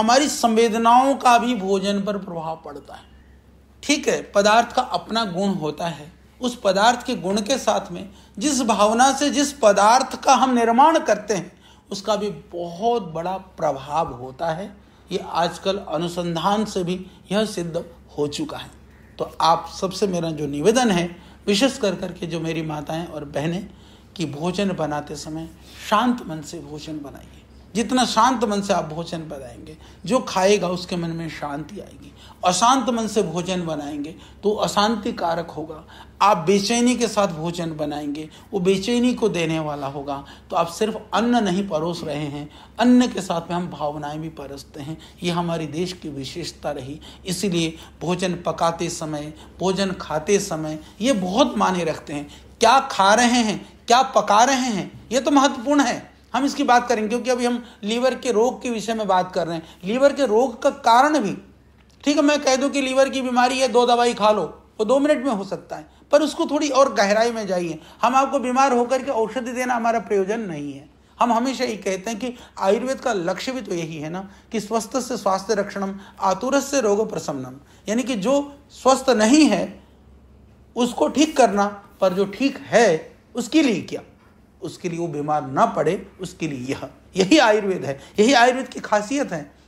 हमारी संवेदनाओं का भी भोजन पर प्रभाव पड़ता है ठीक है पदार्थ का अपना गुण होता है उस पदार्थ के गुण के साथ में जिस भावना से जिस पदार्थ का हम निर्माण करते हैं उसका भी बहुत बड़ा प्रभाव होता है ये आजकल अनुसंधान से भी यह सिद्ध हो चुका है तो आप सबसे मेरा जो निवेदन है विशेष कर करके जो मेरी माताएं और बहनें कि भोजन बनाते समय शांत मन से भोजन बनाइए जितना शांत मन से आप भोजन बनाएंगे जो खाएगा उसके मन में शांति आएगी अशांत मन से भोजन बनाएंगे तो अशांति कारक होगा आप बेचैनी के साथ भोजन बनाएंगे वो बेचैनी को देने वाला होगा तो आप सिर्फ अन्न नहीं परोस रहे हैं अन्न के साथ में हम भावनाएं भी परोसते हैं ये हमारे देश की विशेषता रही इसीलिए भोजन पकाते समय भोजन खाते समय ये बहुत माने रखते हैं क्या खा रहे हैं क्या पका रहे हैं ये तो महत्वपूर्ण है हम इसकी बात करेंगे क्योंकि अभी हम लीवर के रोग के विषय में बात कर रहे हैं लीवर के रोग का कारण भी ठीक है मैं कह दूं कि लीवर की बीमारी है दो दवाई खा लो वो दो मिनट में हो सकता है पर उसको थोड़ी और गहराई में जाइए हम आपको बीमार होकर के औषधि देना हमारा प्रयोजन नहीं है हम हमेशा ही कहते हैं कि आयुर्वेद का लक्ष्य भी तो यही है ना कि स्वस्थ से स्वास्थ्य रक्षणम आतुर से रोग प्रसमनम यानी कि जो स्वस्थ नहीं है उसको ठीक करना पर जो ठीक है उसके लिए क्या उसके लिए वो बीमार ना पड़े उसके लिए यह यही आयुर्वेद है यही आयुर्वेद की खासियत है